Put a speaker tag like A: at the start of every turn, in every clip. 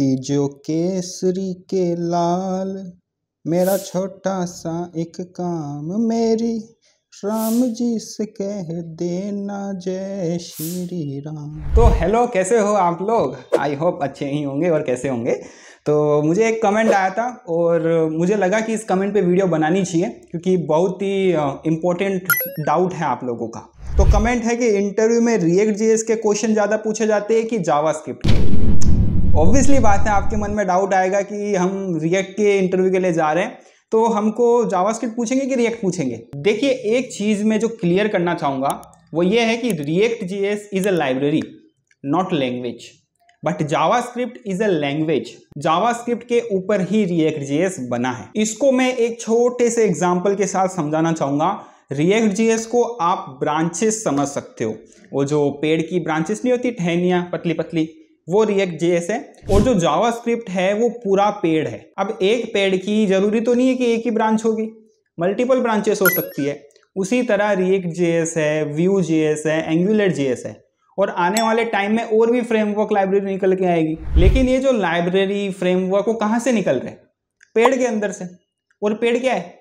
A: कि जो केसरी के लाल मेरा छोटा सा एक काम मेरी राम जी से कह देना जय श्री राम तो हेलो कैसे हो आप लोग आई होप अच्छे ही होंगे और कैसे होंगे तो मुझे एक कमेंट आया था और मुझे लगा कि इस कमेंट पे वीडियो बनानी चाहिए क्योंकि बहुत ही इम्पोर्टेंट डाउट है आप लोगों का तो कमेंट है कि इंटरव्यू में रिएक्ट जीएस के क्वेश्चन ज़्यादा पूछे जाते हैं कि जावा स्क्रिप्ट ऑब्वियसली बात है आपके मन में डाउट आएगा कि हम रिएक्ट के इंटरव्यू के लिए जा रहे हैं तो हमको जावास्क्रिप्ट पूछेंगे कि रिएक्ट पूछेंगे देखिए एक चीज़ में जो क्लियर करना चाहूँगा वो ये है कि React J S is a library not language but JavaScript is a language JavaScript के ऊपर ही रिएक्ट जीएस बना है इसको मैं एक छोटे से एग्जाम्पल के साथ समझाना चाहूँगा रिएक्ट जीएस को आप ब्रांचेस समझ सकते हो वो जो पेड़ की ब्रांचेस नहीं होती टहनिया पतली पतली वो रिएक्ट जेएस है और जो जावास्क्रिप्ट है वो पूरा पेड़ है अब एक पेड़ की जरूरी तो नहीं है कि एक ही ब्रांच होगी मल्टीपल ब्रांचेस हो सकती है उसी तरह रिएक्ट जेएस है व्यू जेएस है एंगुलर जेएस है और आने वाले टाइम में और भी फ्रेमवर्क लाइब्रेरी निकल के आएगी लेकिन ये जो लाइब्रेरी फ्रेमवर्क वो कहाँ से निकल रहे पेड़ के अंदर से और पेड़ क्या है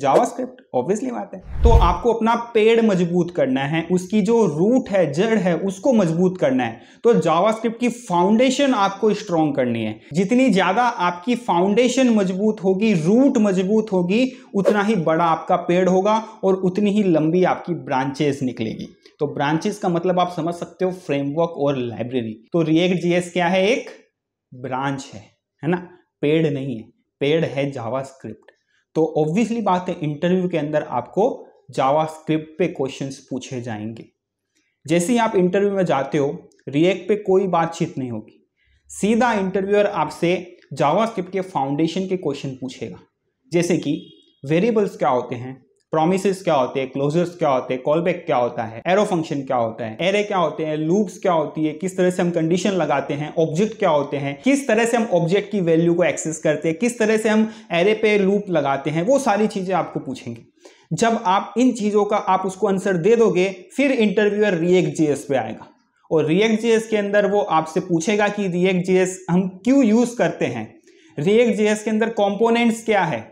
A: जावास्क्रिप्ट ऑब्वियसली बात है तो आपको अपना पेड़ मजबूत करना है उसकी जो रूट है जड़ है उसको मजबूत करना है तो जावास्क्रिप्ट की फाउंडेशन आपको स्ट्रॉन्ग करनी है जितनी ज़्यादा आपकी फाउंडेशन मजबूत होगी रूट मजबूत होगी उतना ही बड़ा आपका पेड़ होगा और उतनी ही लंबी आपकी ब्रांचेस निकलेगी तो ब्रांचेस का मतलब आप समझ सकते हो फ्रेमवर्क और लाइब्रेरी तो रिएक्ट जीएस क्या है एक ब्रांच है है ना पेड़ नहीं है पेड़ है जावास्क्रिप्ट तो ऑब्वियसली बात है इंटरव्यू के अंदर आपको जावास्क्रिप्ट पे क्वेश्चंस पूछे जाएंगे जैसे ही आप इंटरव्यू में जाते हो रिएक्ट पे कोई बातचीत नहीं होगी सीधा इंटरव्यूअर आपसे जावास्क्रिप्ट के फाउंडेशन के क्वेश्चन पूछेगा जैसे कि वेरिएबल्स क्या होते हैं प्रोमिस क्या होते हैं क्लोजर्स क्या होते हैं कॉल बैक क्या होता है एरो फंक्शन क्या होता है एरे क्या होते हैं लूप्स क्या होती है किस तरह से हम कंडीशन लगाते हैं ऑब्जेक्ट क्या होते हैं किस तरह से हम ऑब्जेक्ट की वैल्यू को एक्सेस करते हैं किस तरह से हम एरे पे लूप लगाते हैं वो सारी चीजें आपको पूछेंगे जब आप इन चीजों का आप उसको आंसर दे दोगे फिर इंटरव्यूअर रिएक्ट जीएस पे आएगा और रिएक्ट जीएस के अंदर वो आपसे पूछेगा कि रिएक्ट जेएस हम क्यों यूज करते हैं रिएक्ट जीएस के अंदर कॉम्पोनेंट्स क्या है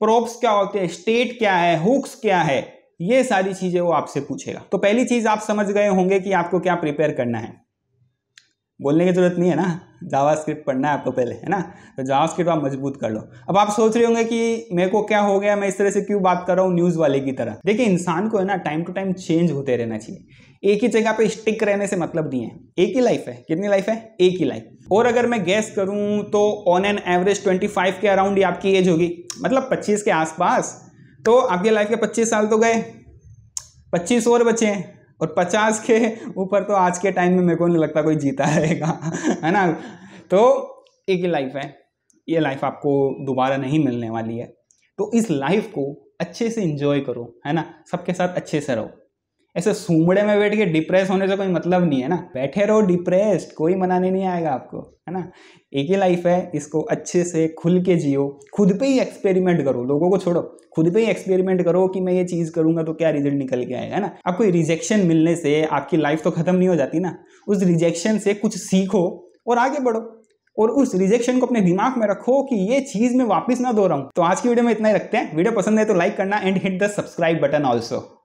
A: प्रॉप्स क्या होते हैं स्टेट क्या है हुक्स क्या है ये सारी चीजें वो आपसे पूछेगा तो पहली चीज आप समझ गए होंगे कि आपको क्या प्रिपेयर करना है बोलने की जरूरत नहीं है ना जावा स्क्रिप्ट पढ़ना है आपको पहले है ना तो जावा स्क्रिप्ट आप मजबूत कर लो अब आप सोच रहे होंगे कि मेरे को क्या हो गया मैं इस तरह से क्यों बात कर रहा हूँ न्यूज़ वाले की तरह देखिए इंसान को है ना टाइम टू टाइम चेंज होते रहना चाहिए एक ही जगह पे स्टिक रहने से मतलब नहीं है एक ही लाइफ है कितनी लाइफ है एक ही लाइफ और अगर मैं गैस करूँ तो ऑन एन एवरेज ट्वेंटी के अराउंड ही आपकी एज होगी मतलब पच्चीस के आसपास तो आपकी लाइफ के पच्चीस साल तो गए पच्चीस और बचे हैं और पचास के ऊपर तो आज के टाइम में मेरे को नहीं लगता कोई जीता रहेगा है ना तो एक ही लाइफ है ये लाइफ आपको दोबारा नहीं मिलने वाली है तो इस लाइफ को अच्छे से इंजॉय करो है ना सबके साथ अच्छे से रहो ऐसे सूमड़े में बैठ के डिप्रेस होने से कोई मतलब नहीं है ना बैठे रहो डिप्रेस्ड कोई मनाने नहीं आएगा आपको है ना एक ही लाइफ है इसको अच्छे से खुल के जियो खुद पे ही एक्सपेरिमेंट करो लोगों को छोड़ो खुद पे ही एक्सपेरिमेंट करो कि मैं ये चीज़ करूंगा तो क्या रिजल्ट निकल के आएगा है ना आपको रिजेक्शन मिलने से आपकी लाइफ तो खत्म नहीं हो जाती ना उस रिजेक्शन से कुछ सीखो और आगे बढ़ो और उस रिजेक्शन को अपने दिमाग में रखो कि ये चीज़ मैं वापस ना दोहराऊं तो आज की वीडियो में इतना ही रखते हैं वीडियो पसंद है तो लाइक करना and hit the subscribe button also